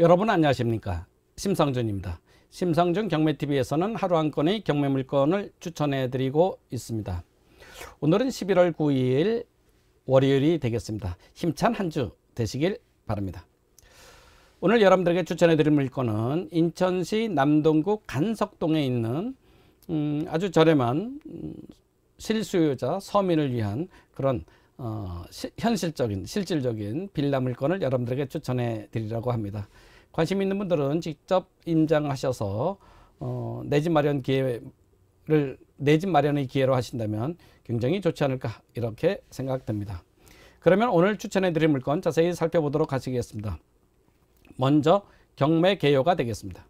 여러분 안녕하십니까 심상준입니다 심상준 경매TV에서는 하루 한 건의 경매 물건을 추천해 드리고 있습니다 오늘은 11월 9일 월요일이 되겠습니다 힘찬 한 주 되시길 바랍니다 오늘 여러분들에게 추천해 드릴 물건은 인천시 남동구 간석동에 있는 음, 아주 저렴한 음, 실수요자 서민을 위한 그런 어, 시, 현실적인 실질적인 빌라 물건을 여러분들에게 추천해 드리려고 합니다. 관심 있는 분들은 직접 인장하셔서 어, 내집 마련 기회를 내 집 마련의 기회로 하신다면 굉장히 좋지 않을까 이렇게 생각됩니다. 그러면 오늘 추천해 드릴 물건 자세히 살펴보도록 하시겠습니다. 먼저 경매 개요가 되겠습니다.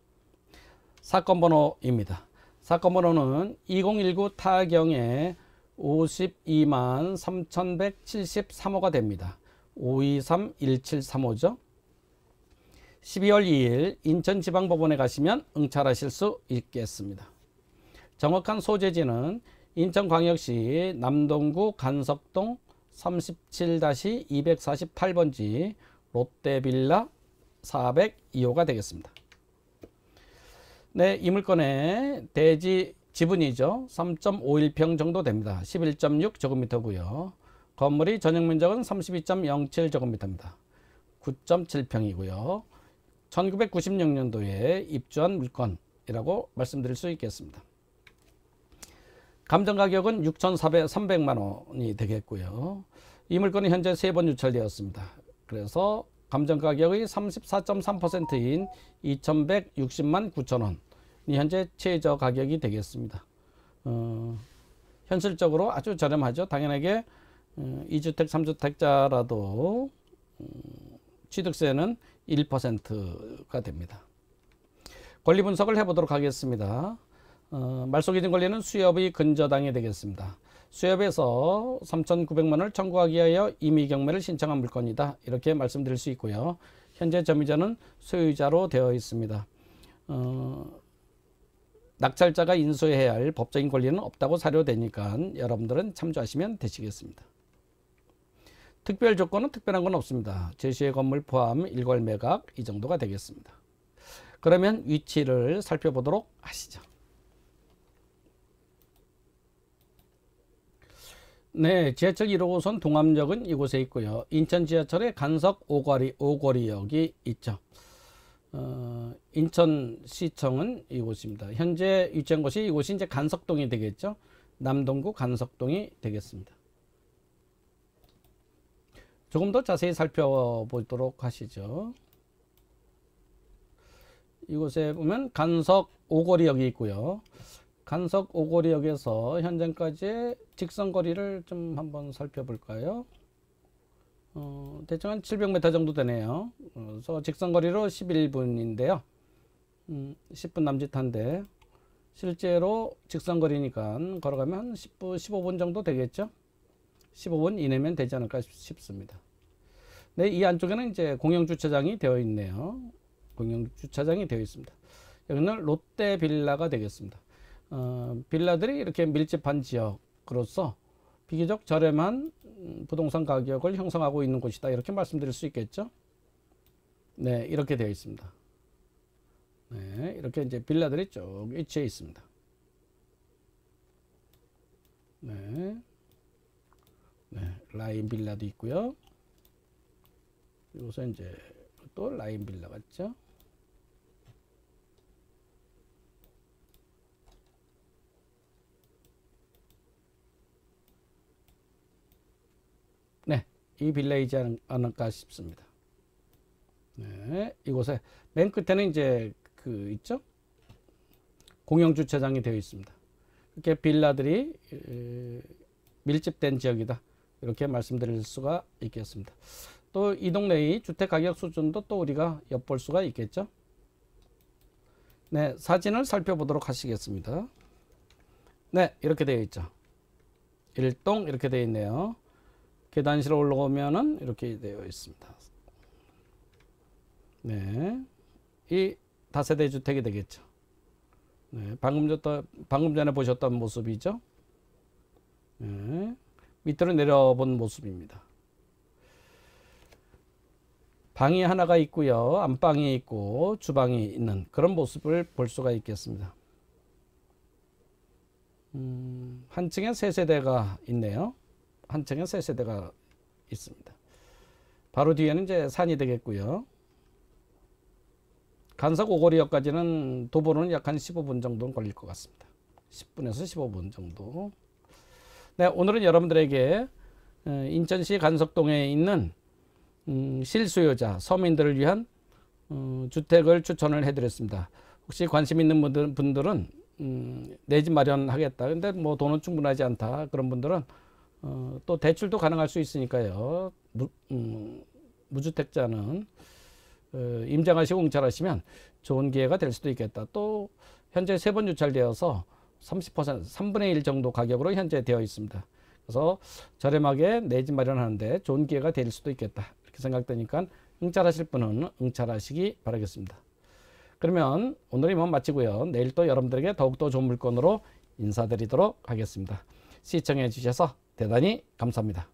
사건 번호입니다. 사건 번호는 2019타경에 52만 3173호가 됩니다. 523-1735죠. 12월 2일 인천지방법원에 가시면 응찰하실 수 있겠습니다. 정확한 소재지는 인천광역시 남동구 간석동 37-248번지 롯데빌라 402호가 되겠습니다. 네, 이 물건에 대지 지분이죠. 3.51평 정도 됩니다. 11.6 제곱미터고요. 건물이 전용 면적은 32.07 제곱미터입니다. 9.7평이고요. 1996년도에 입주한 물건이라고 말씀드릴 수 있겠습니다. 감정가격은 6,300만 원이 되겠고요. 이 물건이 현재 3번 유찰되었습니다. 그래서 감정가격의 34.3%인 2,160만 9천 원. 현재 최저 가격이 되겠습니다. 어, 현실적으로 아주 저렴하죠. 당연하게 어, 이주택삼주택자라도 음, 취득세는 1%가 됩니다. 권리 분석을 해보도록 하겠습니다. 어, 말소기준 권리는 수협의 근저당이 되겠습니다. 수협에서 3,900만 원을 청구하기 위하여 임의 경매를 신청한 물건이다. 이렇게 말씀드릴 수 있고요. 현재 점유자는 소유자로 되어 있습니다. 어, 낙찰자가 인수해야 할 법적인 권리는 없다고 사료되니까 여러분들은 참조하시면 되시겠습니다. 특별 조건은 특별한 건 없습니다. 제시의 건물 포함 일괄 매각 이 정도가 되겠습니다. 그러면 위치를 살펴보도록 하시죠. 네, 지하철 1호선 동암역은 이곳에 있고요. 인천 지하철의 간석 오거리, 오거리역이 있죠. 어, 인천시청은 이곳입니다. 현재 유치한 곳이 이곳이 이제 간석동이 되겠죠. 남동구 간석동이 되겠습니다. 조금 더 자세히 살펴보도록 하시죠. 이곳에 보면 간석 오거리역이 있고요. 간석 오거리역에서 현장까지의 직선 거리를 좀 한번 살펴볼까요? 어, 대충 한 700m 정도 되네요. 어, 그래서 직선거리로 11분인데요. 음, 10분 남짓한데 실제로 직선거리니까 걸어가면 10분, 15분 정도 되겠죠. 15분 이내면 되지 않을까 싶습니다. 네, 이 안쪽에는 이제 공영주차장이 되어 있네요. 공영주차장이 되어 있습니다. 여기는 롯데 빌라가 되겠습니다. 어, 빌라들이 이렇게 밀집한 지역으로서 비교적 저렴한 음, 부동산 가격을 형성하고 있는 곳이다. 이렇게 말씀드릴 수 있겠죠. 네, 이렇게 되어 있습니다. 네, 이렇게 이제 빌라들이 쭉 위치해 있습니다. 네. 네, 라인 빌라도 있고요. 요새 이제 또 라인 빌라 같죠? 이 빌레이지 않을까 싶습니다. 네, 이곳에 맨 끝에는 이제 그 있죠? 공영 주차장이 되어 있습니다. 이렇게 빌라들이 밀집된 지역이다. 이렇게 말씀드릴 수가 있겠습니다. 또 이 동네의 주택 가격 수준도 또 우리가 엿볼 수가 있겠죠. 네, 사진을 살펴보도록 하시겠습니다. 네, 이렇게 되어 있죠. 1동 이렇게 되어 있네요. 계단실로 올라오면은 이렇게 되어 있습니다. 네. 이 다세대 주택이 되겠죠. 네. 방금, 줬 방금 전에 보셨던 모습이죠. 네. 밑으로 내려본 모습입니다. 방이 하나가 있고요. 안방이 있고 주방이 있는 그런 모습을 볼 수가 있겠습니다. 음, 한 층에 세 세대가 있네요. 한층에 세 세대가 있습니다. 바로 뒤에는 이제 산이 되겠고요. 간석 오거리역까지는 도보로는 약한 15분 정도 걸릴 것 같습니다. 10분에서 15분 정도. 네, 오늘은 여러분들에게 어, 인천시 간석동에 있는 음, 실수요자 서민들을 위한 어, 주택을 추천을 해드렸습니다. 혹시 관심 있는 분들은 음, 내집 마련하겠다. 근데 뭐 돈은 충분하지 않다. 그런 분들은 어, 또 대출도 가능할 수 있으니까요. 무, 음, 무주택자는 어, 임장하시고 응찰하시면 좋은 기회가 될 수도 있겠다. 또 현재 세번 유찰되어서 30% 3분의 1 정도 가격으로 현재 되어 있습니다. 그래서 저렴하게 내 집 마련하는데 좋은 기회가 될 수도 있겠다. 이렇게 생각되니까 응찰하실 분은 응찰하시기 바라겠습니다. 그러면 오늘 이만 마치고요. 내일 또 여러분들에게 더욱더 좋은 물건으로 인사드리도록 하겠습니다. 시청해 주셔서 대단히 감사합니다.